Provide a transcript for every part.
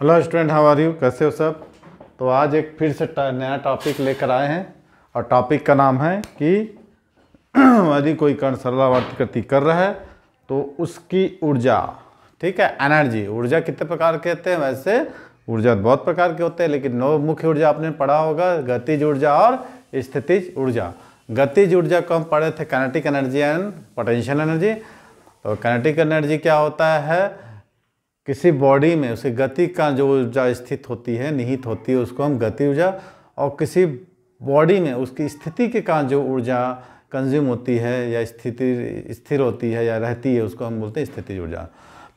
Hello student how are you कैसे हो सब तो आज एक फिर से नया टॉपिक लेकर आए हैं और टॉपिक का नाम है कि यदि कोई कर्ण सरलावर्त कृति कर रहा है तो उसकी ऊर्जा ठीक है एनर्जी ऊर्जा कितने प्रकार के होते हैं वैसे ऊर्जा बहुत प्रकार के होते हैं लेकिन नौ मुख्य ऊर्जा आपने पढ़ा होगा गतिज ऊर्जा और स्थितिज ऊर्जा गतिज ऊर्जा को हम पढ़े थे kinetic energy and potential energy तो कैनेटिक एनर्जी क्या होता है किसी बॉडी में उसकी गति का जो ऊर्जा स्थित होती है निहित होती है उसको हम गति ऊर्जा और किसी बॉडी में उसकी स्थिति के कारण जो ऊर्जा कंज्यूम होती है या स्थिति स्थिर होती है या रहती है उसको हम बोलते हैं स्थिति ऊर्जा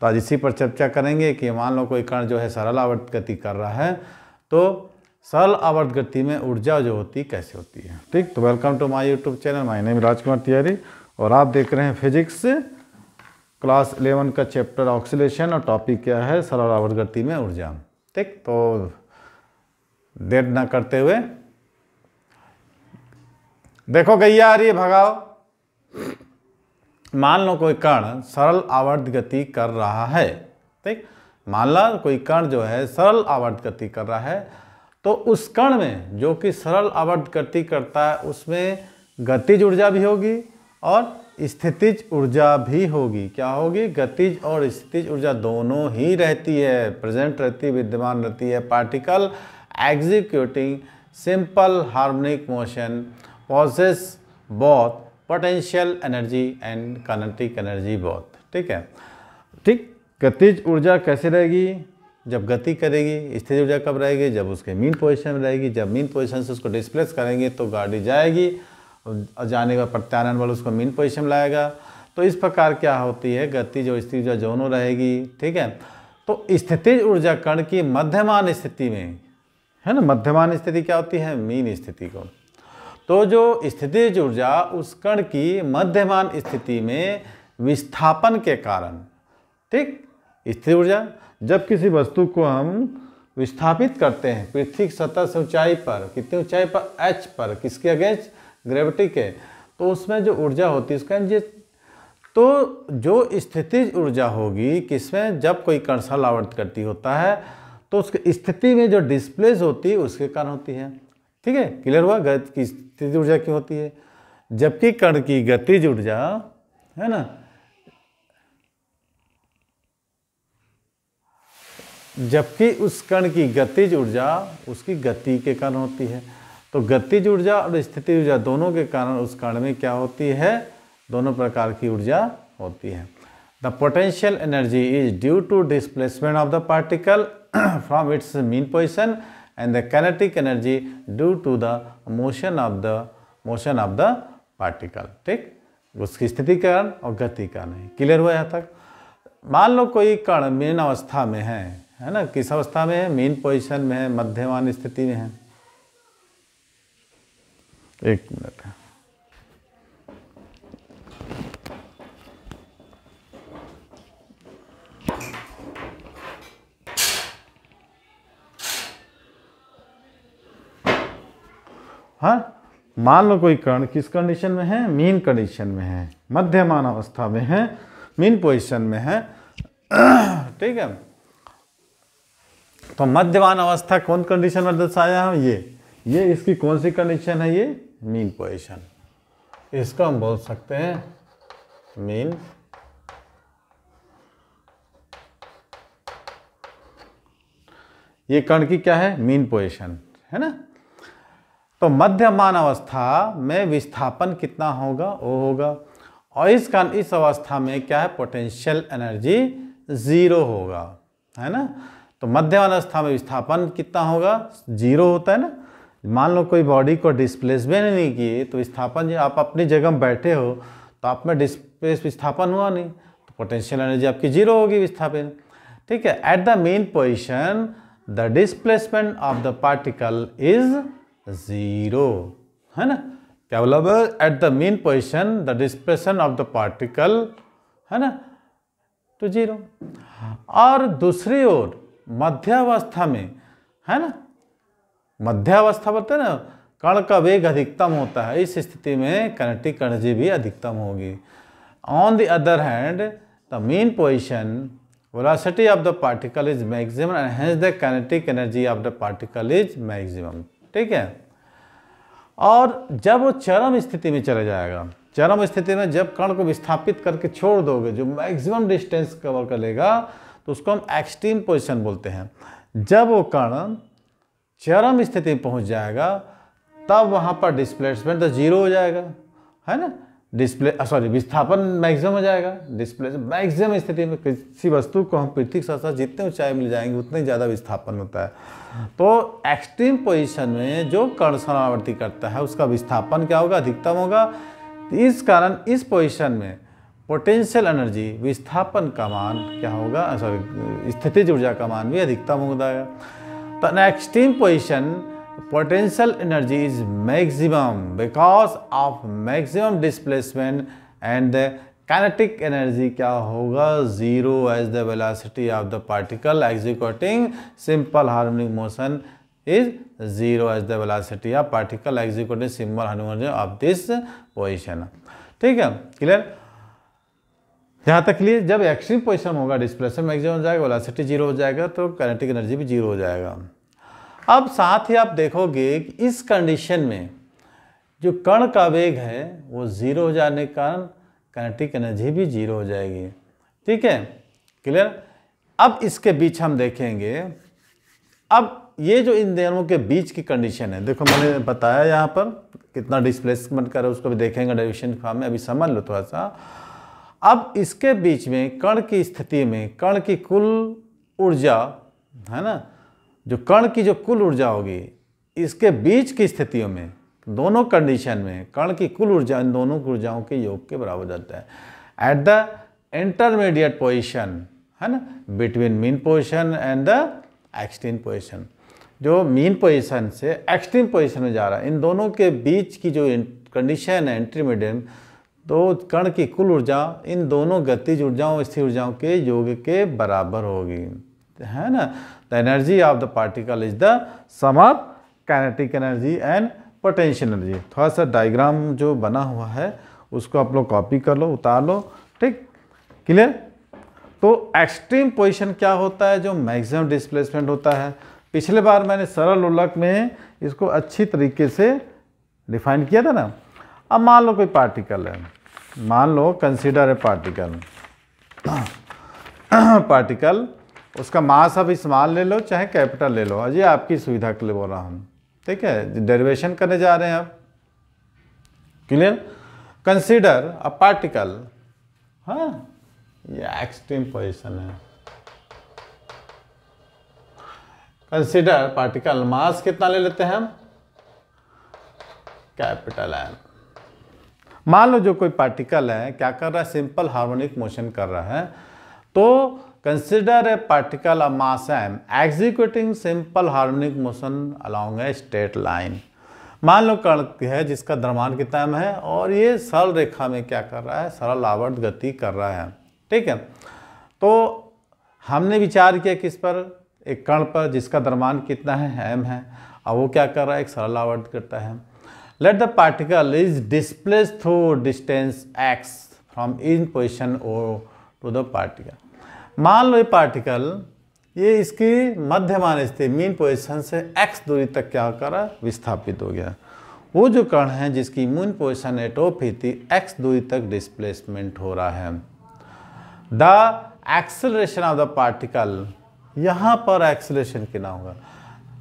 तो आज इसी पर चर्चा करेंगे कि मान लो कोई कण जो है सरल आवर्त गति कर रहा है तो सरल आवर्त गति में ऊर्जा जो होती है कैसे होती है ठीक तो welcome to my YouTube channel my name Rajkumar Tiwari और आप देख रहे हैं फिजिक्स क्लास 11 का चैप्टर ऑक्सीलेशन और टॉपिक क्या है सरल आवर्गति में ऊर्जा ठीक तो देर ना करते हुए देखो गैया आ रही है भगाओ मान लो कोई कण सरल आवर्त गति कर रहा है ठीक मान लो कोई कण जो है सरल आवर्त गति कर रहा है तो उस कण में जो कि सरल आवर्त गति करता है उसमें गतिज ऊर्जा भी होगी और स्थितिज ऊर्जा भी होगी क्या होगी गतिज और स्थितिज ऊर्जा दोनों ही रहती है प्रेजेंट रहती विद्यमान रहती है particle executing simple harmonic motion possesses both potential energy and kinetic energy बहुत ठीक है ठीक गतिज ऊर्जा कैसे रहेगी जब गति करेगी स्थिर ऊर्जा कब रहेगी जब उसके मीन पोजीशन में रहेगी जब मीन पोजीशन से उसको डिस्प्लेस करेंगे तो गाड़ी जाएगी जाने का प्रत्यानयन बल उसको मीन पोजिशन में लाएगा तो इस प्रकार क्या होती है गति जो स्थिति ऊर्जा जोनों रहेगी ठीक है तो स्थितिज ऊर्जा कण की मध्यमान स्थिति में है ना मध्यमान स्थिति क्या होती है मीन स्थिति को तो जो स्थितिज ऊर्जा उस कण की मध्यमान स्थिति में विस्थापन के कारण ठीक स्थिर ऊर्जा जब किसी वस्तु को हम विस्थापित करते हैं पृथ्वी सतह से ऊंचाई पर कितनी ऊंचाई पर एच पर किसके अगेंस्ट ग्रेविटी के तो उसमें जो ऊर्जा होती है उसका ये तो जो स्थिति ऊर्जा होगी किसमें जब कोई कण सलावर्त करती होता है तो उसकी स्थिति में जो डिस्प्लेस होती है उसके कारण होती है ठीक है क्लियर हुआ गति की स्थिति ऊर्जा क्यों होती है जबकि कण की गतिज ऊर्जा है ना जबकि उस कण की गतिज ऊर्जा उसकी गति के कारण होती है तो गतिज ऊर्जा और स्थिति ऊर्जा दोनों के कारण उस कण में क्या होती है दोनों प्रकार की ऊर्जा होती है the potential energy is due to displacement of the particle from its mean position and the kinetic energy due to the motion of the motion of the particle ठीक उसकी स्थिति कारण और गति कारण क्लियर हुआ यहाँ तक मान लो कोई कण मीन अवस्था में है है ना किस अवस्था में है मीन पोजिशन में है मध्यमान स्थिति में है एक मिनट हाँ मान लो कोई कर्ण किस कंडीशन में है मीन कंडीशन में है मध्यमान अवस्था में है मीन पोजीशन में है ठीक है तो मध्यमान अवस्था कौन कंडीशन में दर्शाया है ये ये इसकी कौन सी कंडीशन है ये मीन पोजिशन इसको हम बोल सकते हैं मीन ये कण की क्या है मीन पोजिशन है ना तो मध्यमान अवस्था में विस्थापन कितना होगा वो होगा और इस कारण इस अवस्था में क्या है पोटेंशियल एनर्जी ज़ीरो होगा है ना तो मध्यमान अवस्था में विस्थापन कितना होगा जीरो होता है ना मान लो कोई बॉडी को डिस्प्लेसमेंट नहीं किए तो जो आप अपनी जगह बैठे हो तो आप में डिस्प्लेस विस्थापन हुआ नहीं तो पोटेंशियल एनर्जी आपकी जीरो होगी विस्थापन ठीक है at the mean position the displacement of the particle is zero है ना क्या मतलब at the mean position the displacement of the particle है ना तो जीरो और दूसरी ओर मध्यावस्था में है ना मध्यावस्था बोलते हैं ना कण का वेग अधिकतम होता है इस स्थिति में कनेक्टिक एनर्जी भी अधिकतम होगी on the other hand the mean position velocity of the particle is maximum and the kinetic energy of the particle is maximum ठीक है और जब वो चरम स्थिति में चला जाएगा चरम स्थिति में जब कण को विस्थापित करके छोड़ दोगे जो मैक्सिमम डिस्टेंस कवर कर लेगा तो उसको हम एक्सट्रीम पोजिशन बोलते हैं जब वो कण चरम स्थिति पहुंच जाएगा तब वहाँ पर डिस्प्लेसमेंट तो जीरो हो जाएगा है ना डिस्प्ले सॉरी विस्थापन मैक्सिमम हो जाएगा डिस्प्ले मैक्सिमम स्थिति में किसी वस्तु को हम पृथ्वी के साथ साथ जितने ऊंचाई मिल जाएंगे उतने ज़्यादा विस्थापन होता है तो एक्सट्रीम पोजीशन में जो कर्ण समावर्ति करता है उसका विस्थापन क्या होगा अधिकतम होगा इस कारण इस पोजीशन में पोटेंशियल एनर्जी विस्थापन का मान क्या होगा सॉरी स्थितिज ऊर्जा का मान भी अधिकतम हो जाएगा The extreme position potential energy is maximum because of maximum displacement and the kinetic energy क्या होगा zero as the velocity of the particle executing simple harmonic motion is zero as the velocity of particle executing simple harmonic motion of this position ठीक है clear यहाँ तक लिए जब extreme position होगा displacement maximum हो जाएगा वेलासिटी जीरो हो जाएगा तो काइनेटिक एनर्जी भी जीरो हो जाएगा अब साथ ही आप देखोगे कि इस कंडीशन में जो कण का वेग है वो ज़ीरो हो जाने के कारण काइनेटिक एनर्जी भी जीरो हो जाएगी ठीक है क्लियर अब इसके बीच हम देखेंगे अब ये जो इन दोनों के बीच की कंडीशन है देखो मैंने बताया यहाँ पर कितना डिस्प्लेसमेंट करा उसको भी देखेंगे डेविशन फॉर्म में अभी समझ लो थोड़ा सा अब इसके बीच में कण की स्थिति में कण की कुल ऊर्जा है ना जो कण की जो कुल ऊर्जा होगी इसके बीच की स्थितियों में दोनों कंडीशन में कण की कुल ऊर्जा इन दोनों ऊर्जाओं के योग के बराबर हो जाता है एट द इंटरमीडिएट पोजिशन है ना between mean position and the extreme position जो मीन पोजिशन से एक्सट्रीम पोजिशन में जा रहा है इन दोनों के बीच की जो कंडीशन है इंटरमीडिएट तो कण की कुल ऊर्जा इन दोनों गतिज ऊर्जाओं स्थिर ऊर्जाओं के योग के बराबर होगी है ना the energy of the particle is the sum of kinetic energy and potential energy थोड़ा सा डायग्राम जो बना हुआ है उसको आप लोग कॉपी कर लो उतार लो ठीक क्लियर तो एक्सट्रीम पोजीशन क्या होता है जो मैक्सिमम डिस्प्लेसमेंट होता है पिछले बार मैंने सरल उलक में इसको अच्छी तरीके से डिफाइन किया था ना अब मान लो कोई पार्टिकल है मान लो कंसीडर ए पार्टिकल पार्टिकल उसका मास अब इस्तेमाल ले लो चाहे कैपिटल ले लो अजय आपकी सुविधा के लिए बोल रहा हूँ ठीक है डेरिवेशन करने जा रहे हैं आप क्लियर कंसीडर अ पार्टिकल हाँ ये एक्सट्रीम पोजिशन है कंसीडर पार्टिकल मास कितना ले लेते हैं हम कैपिटल एम मान लो जो कोई पार्टिकल है क्या कर रहा है सिंपल हार्मोनिक मोशन कर रहा है तो consider a particle uh mass m executing simple harmonic motion along a straight line मान लो कण है जिसका द्रव्यमान कितना एम है और ये सरल रेखा में क्या कर रहा है सरल आवर्त गति कर रहा है ठीक है तो हमने विचार किया किस पर एक कण पर जिसका द्रव्यमान कितना है एम है और वो क्या कर रहा है एक सरल आवर्त करता है let the particle is displaced through distance x from in position O to the particle. मान लो ये पार्टिकल ये इसकी मध्यमान स्थिति मीन पोजिशन से x दूरी तक क्या होकर विस्थापित हो गया वो जो कण है जिसकी मून पोजिशन ही थी एक्स दूरी तक डिस्प्लेसमेंट हो रहा है the acceleration of the particle यहाँ पर एक्सलेशन कितना होगा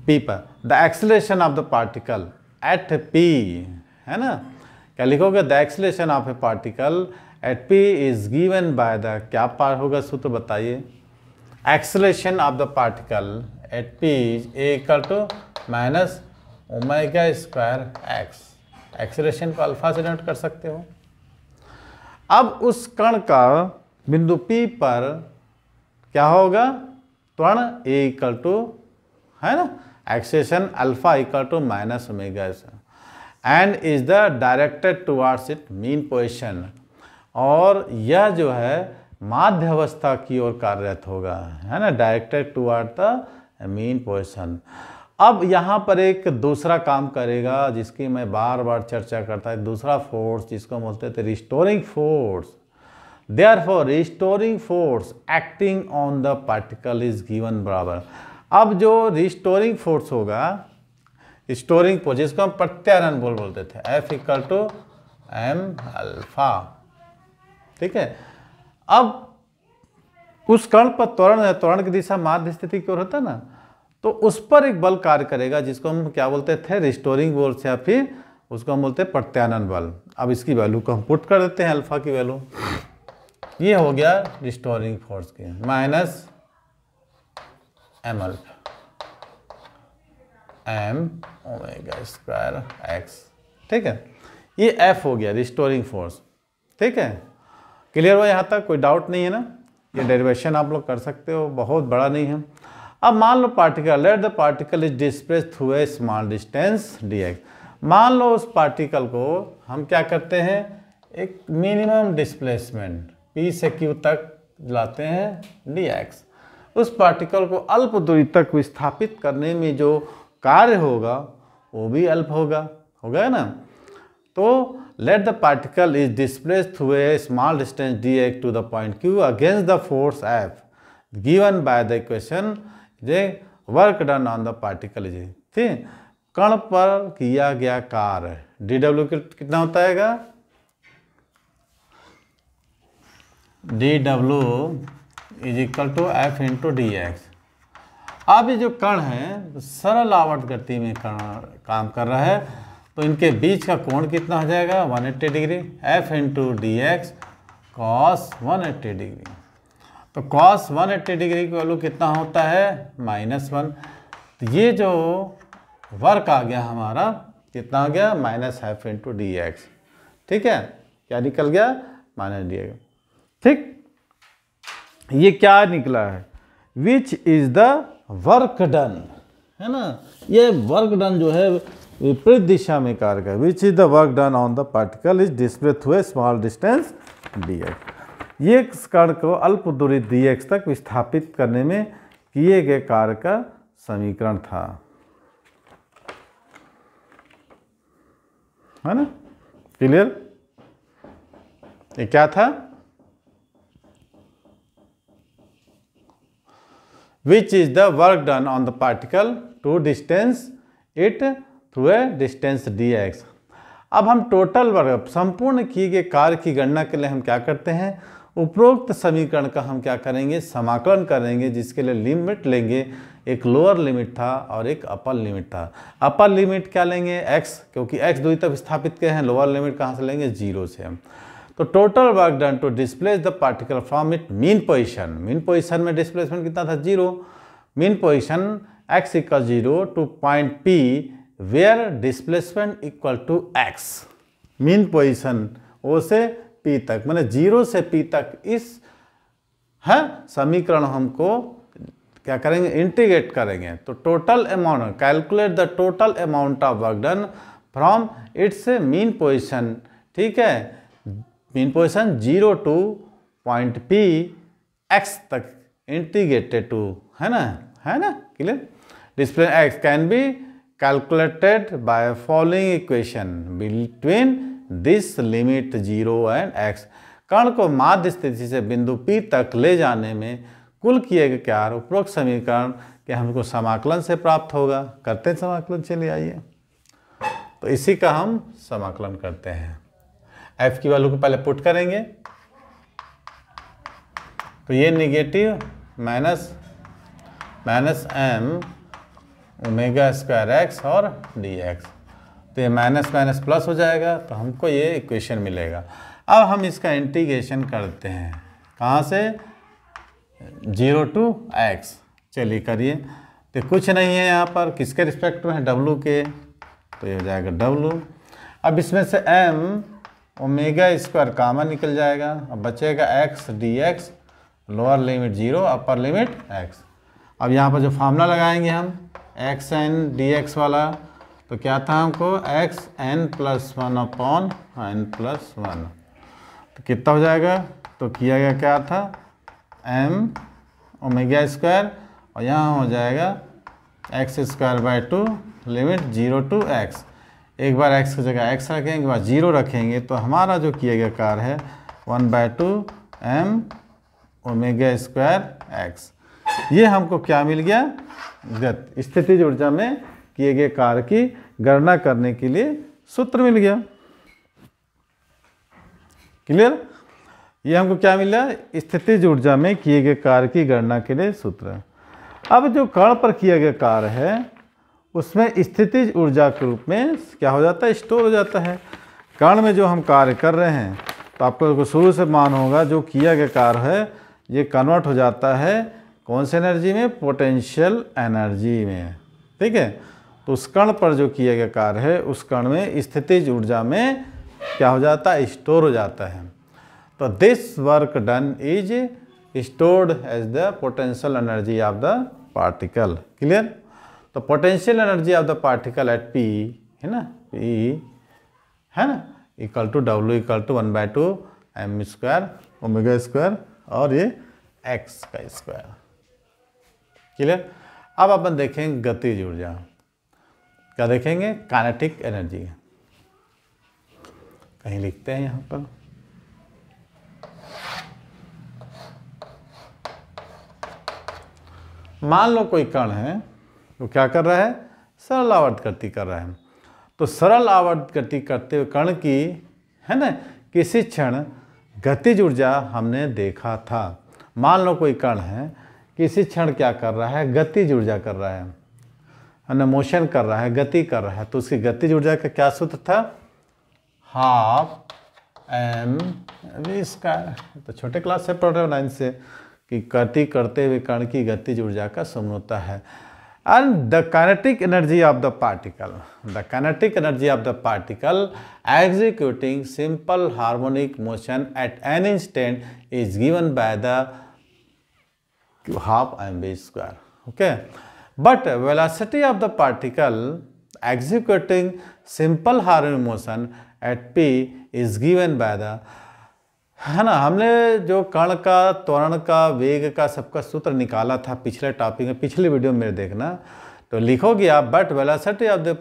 पी पर the acceleration of the particle at P है ना क्या लिखोगे the acceleration of a particle at P is given by the क्या पार होगा सूत्र बताइए acceleration of the particle at P is equal to minus omega square x acceleration को अल्फा से नोट कर सकते हो अब उस कण का बिंदु P पर क्या होगा त्वरण ए इक्वल टू है ना acceleration alpha equal to minus omega and is the directed towards it mean position और यह जो है माध्य अवस्था की ओर कार्यरत होगा है ना directed toward the mean position अब यहाँ पर एक दूसरा काम करेगा जिसकी मैं बार बार चर्चा करता है दूसरा फोर्स जिसको बोलते थे restoring force there for restoring force acting on the particle is given बराबर अब जो रिस्टोरिंग फोर्स होगा स्टोरिंग फोर्स जिसको हम प्रत्यारण बोल बोलते थे F equal to m alpha ठीक है अब उस कर्ण पर त्वरण है त्वरण की दिशा माध्य स्थिति की ओर होता है ना तो उस पर एक बल कार्य करेगा जिसको हम क्या बोलते थे रिस्टोरिंग फोर्स या फिर उसको हम बोलते हैं प्रत्यानन बल अब इसकी वैल्यू को हम पुट कर देते हैं अल्फा की वैल्यू ये हो गया रिस्टोरिंग फोर्स की माइनस एमल एम ओमेगा स्क्वायर एक्स ठीक है ये एफ हो गया रिस्टोरिंग फोर्स ठीक है क्लियर हुआ यहाँ तक कोई डाउट नहीं है ना ये डेरिवेशन आप लोग कर सकते हो बहुत बड़ा नहीं है अब मान लो particle let the particle is displace through a small distance d मान लो उस पार्टिकल को हम क्या करते हैं एक मिनिमम डिस्प्लेसमेंट पी से क्यू तक लाते हैं डी एक्स उस पार्टिकल को अल्प दूरी तक विस्थापित करने में जो कार्य होगा वो भी अल्प होगा हो गया ना तो let the particle is displace through a small distance d act to the point Q against the force F given by the equation J work done on the particle is ठीक कण पर किया गया कार्य डी डब्ल्यू कितना होता है d W is equal to F into d x अब ये जो कण हैं सरल आवर्त गति में कण काम कर रहा है तो इनके बीच का कोण कितना हो जाएगा 180 degree F into d x cos one degree तो कॉस 180 डिग्री की वैल्यू कितना होता है माइनस वन तो ये जो वर्क आ गया हमारा कितना आ गया minus F into d x ठीक है क्या निकल गया माइनस डी एक्स ठीक ये क्या निकला है which is the work done है ना ये वर्क डन जो है विपरीत दिशा में कार्य कर which is the work done on the particle is display through a small distance d ये कण को अल्प दूरी डी एक्स तक विस्थापित करने में किए गए कार्य का समीकरण था है ना क्लियर ये क्या था which is the work done on the particle to distance it through a distance dx. अब हम टोटल वर्ग संपूर्ण किए गए कार्य की गणना के लिए हम क्या करते हैं उपरोक्त समीकरण का हम क्या करेंगे समाकलन करेंगे जिसके लिए लिमिट लेंगे एक लोअर लिमिट था और एक अपर लिमिट था अपर लिमिट क्या लेंगे x क्योंकि x दूरी तक स्थापित किए हैं लोअर लिमिट कहाँ से लेंगे जीरो से हम तो total work done to displace the particle from it mean position mean position में डिस्प्लेसमेंट कितना था zero mean position x equal zero to point P where displacement equal to x mean position O से P तक मैंने zero से P तक इस है समीकरण हमको क्या करेंगे इंटीग्रेट करेंगे तो total amount calculate the total amount of work done from its mean position ठीक है pin position zero to point P x तक इंटीग्रेटेड टू है ना है ना clear display x can be calculated by following equation between this limit zero and x कण को माध्य स्थिति से बिंदु पी तक ले जाने में कुल किए गए क्या उपरोक्त समीकरण के हमको समाकलन से प्राप्त होगा करते हैं समाकलन चले आइए तो इसी का हम समाकलन करते हैं एफ की वैल्यू को पहले पुट करेंगे तो ये negative minus minus m omega square x और डी एक्स तो ये माइनस माइनस प्लस हो जाएगा तो हमको ये इक्वेशन मिलेगा अब हम इसका इंटीग्रेशन करते हैं कहाँ से जीरो टू एक्स चलिए करिए तो कुछ नहीं है यहाँ पर किसके रिस्पेक्ट में है डब्लू के तो ये हो जाएगा डब्लू अब इसमें से एम ओमेगा स्क्वायर कामन निकल जाएगा अब बचेगा x d x lower limit zero upper limit x अब यहाँ पर जो फार्मूला लगाएंगे हम एक्स एन डी एक्स वाला तो क्या था हमको x n plus one upon n plus one तो कितना हो जाएगा तो किया गया क्या था एम ओमेगा स्क्वायर और यहाँ हो जाएगा x square by two limit zero to x एक बार x की जगह x रखेंगे एक बार जीरो रखेंगे तो हमारा जो किया गया कार है one by two m omega square x ये हमको क्या मिल गया गत स्थिति ऊर्जा में किए गए कार की गणना करने के लिए सूत्र मिल गया क्लियर ये हमको क्या मिला स्थिति ऊर्जा में किए गए कार की गणना के लिए सूत्र अब जो कण पर किया गया कार्य है उसमें स्थितिज ऊर्जा के रूप में क्या हो जाता है स्टोर हो जाता है कण में जो हम कार्य कर रहे हैं तो आपको शुरू से मान होगा जो किया गया कार्य है ये कन्वर्ट हो जाता है कौन से एनर्जी में पोटेंशियल एनर्जी में ठीक है तो उस कण पर जो किया गया कार्य है उस कण में स्थितिज ऊर्जा में क्या हो जाता है स्टोर हो जाता है तो this work done is stored as the potential energy of the particle clear तो potential energy of the particle at P है ना पी है ना equal to W equal to one by two m square omega square और ये x का square clear अब अपन देखेंगे गतिज ऊर्जा क्या देखेंगे कानेटिक एनर्जी कहीं लिखते हैं यहाँ पर मान लो कोई कण है वो क्या कर रहा है सरल गति कर रहा है तो सरल गति करते हुए कण की है ना किसी क्षण गतिज ऊर्जा हमने देखा था मान लो कोई कण है किसी क्षण क्या कर रहा है गतिज ऊर्जा कर रहा है है ना मोशन कर रहा है गति कर रहा है तो उसकी गतिज ऊर्जा का क्या सूत्र था हाफ एम वी इसका तो छोटे क्लास से पढ़ रहे हो नाइन से कि गति करते हुए कण की गतिज ऊर्जा का समान होता है and the kinetic energy of the particle the kinetic energy of the particle executing simple harmonic motion at an instant is given by the half mv square okay but velocity of the particle executing simple harmonic motion at p is given by the है ना हमने जो कण का त्वरण का वेग का सबका सूत्र निकाला था पिछले टॉपिक में पिछले वीडियो में देखना तो लिखोगे आप but velocity of the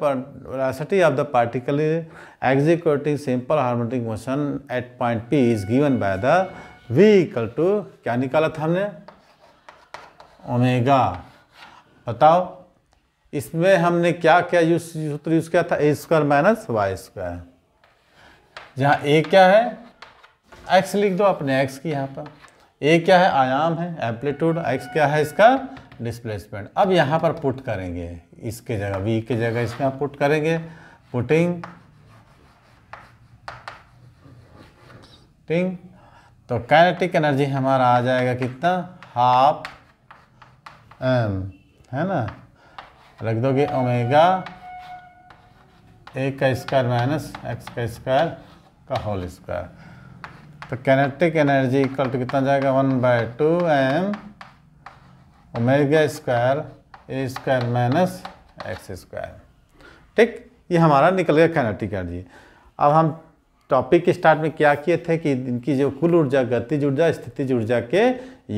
velocity of the particle executing simple harmonic motion at point P is given by the v equal to क्या निकाला था हमने ओमेगा बताओ इसमें हमने क्या क्या यूज सूत्र यूज़ किया था a square minus y square जहाँ ए क्या है एक्स लिख दो अपने एक्स की यहाँ पर ए क्या है आयाम है एम्पलीट्यूड एक्स क्या है इसका डिस्प्लेसमेंट अब यहाँ पर पुट करेंगे इसके जगह वी के जगह इसके हम पुट करेंगे पुटिंग टिंग तो काइनेटिक एनर्जी हमारा आ जाएगा कितना हाफ एम है ना रख दोगे ओमेगा ए का स्क्वायर माइनस एक्स का स्क्वायर का होल स्क्वायर तो कैनेटिक एनर्जी इक्वल टू कितना जाएगा one by two m omega square a square minus x square ठीक ये हमारा निकल गया कैनेटिक एनर्जी अब हम टॉपिक के स्टार्ट में क्या किए थे कि इनकी जो कुल ऊर्जा गतिज ऊर्जा स्थितिज ऊर्जा के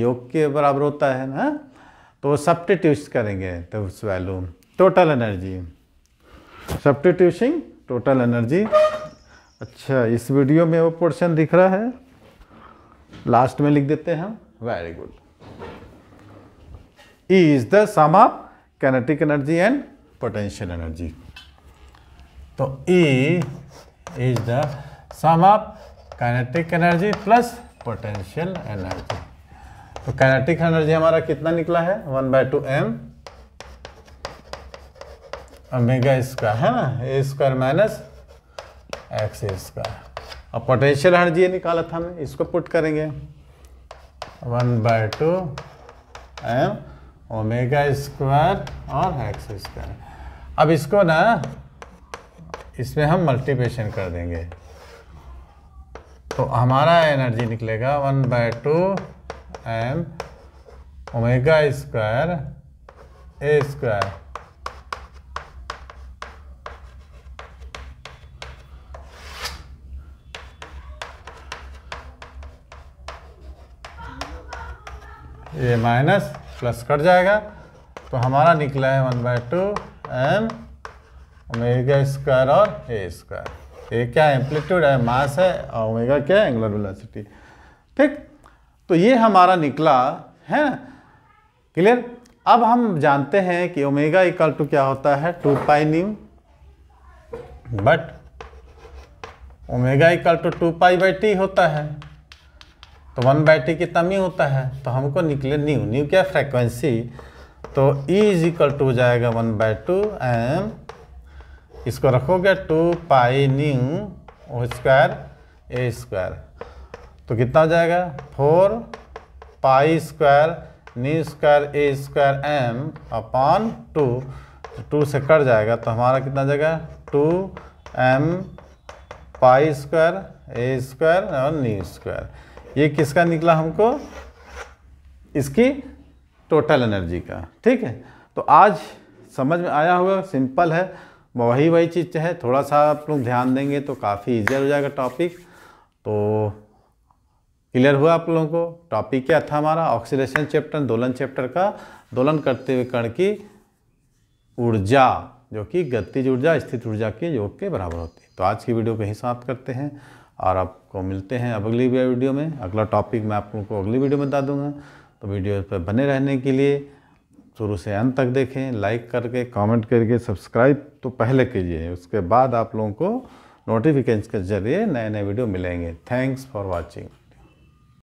योग के बराबर होता है ना तो सब्सटीट्यूट करेंगे तो उस value total energy substitution total energy अच्छा इस वीडियो में वो पोर्शन दिख रहा है लास्ट में लिख देते हैं हम very good E is the sum of kinetic energy and potential energy तो E is the sum of kinetic energy plus potential energy तो कैनेटिक एनर्जी हमारा कितना निकला है one by two m omega इसका है ना a square minus x square अब पोटेंशियल एनर्जी निकाला था हमें इसको पुट करेंगे one by two m omega square और एक्स स्क्वायर अब इसको ना इसमें हम मल्टीप्लिकेशन कर देंगे तो हमारा एनर्जी निकलेगा one by two m omega square a square ये माइनस प्लस कट जाएगा तो हमारा निकला है one by two m omega square और ए स्क्वायर ये क्या एम्पलीट्यूड है मास है और ओमेगा क्या है एंगुलर वेलोसिटी ठीक तो ये हमारा निकला है ना क्लियर अब हम जानते हैं कि ओमेगा इक्वल टू क्या होता है two pi nu but omega equal to two pi by T होता है तो वन बाई टी कितना म्यू होता है तो हमको निकले न्यू न्यू क्या फ्रीक्वेंसी तो ई इज इक्वल टू हो जाएगा वन बाई टू एम इसको रखोगे two pi nu O square a square तो कितना हो जाएगा four pi square nu square a square m upon two तो टू से कट जाएगा तो हमारा कितना हो जाएगा two m pi square a square और न्यू स्क्वायर ये किसका निकला हमको इसकी टोटल एनर्जी का ठीक है तो आज समझ में आया हुआ सिंपल है वही वही चीज़ है थोड़ा सा आप लोग ध्यान देंगे तो काफ़ी ईजियर हो जाएगा टॉपिक तो क्लियर हुआ आप लोगों को टॉपिक क्या था हमारा ऑक्सीडेशन चैप्टर दोलन चैप्टर का दोलन करते हुए कण की ऊर्जा जो कि गतिज ऊर्जा स्थित ऊर्जा के योग के बराबर होती है तो आज की वीडियो को ही समाप्त करते हैं और आपको मिलते हैं अब अगली वीडियो में अगला टॉपिक मैं आप को अगली वीडियो में बता दूंगा तो वीडियो पर बने रहने के लिए शुरू से अंत तक देखें लाइक करके कमेंट करके सब्सक्राइब तो पहले कीजिए उसके बाद आप लोगों को नोटिफिकेशन के जरिए नए नए वीडियो मिलेंगे थैंक्स फॉर वॉचिंग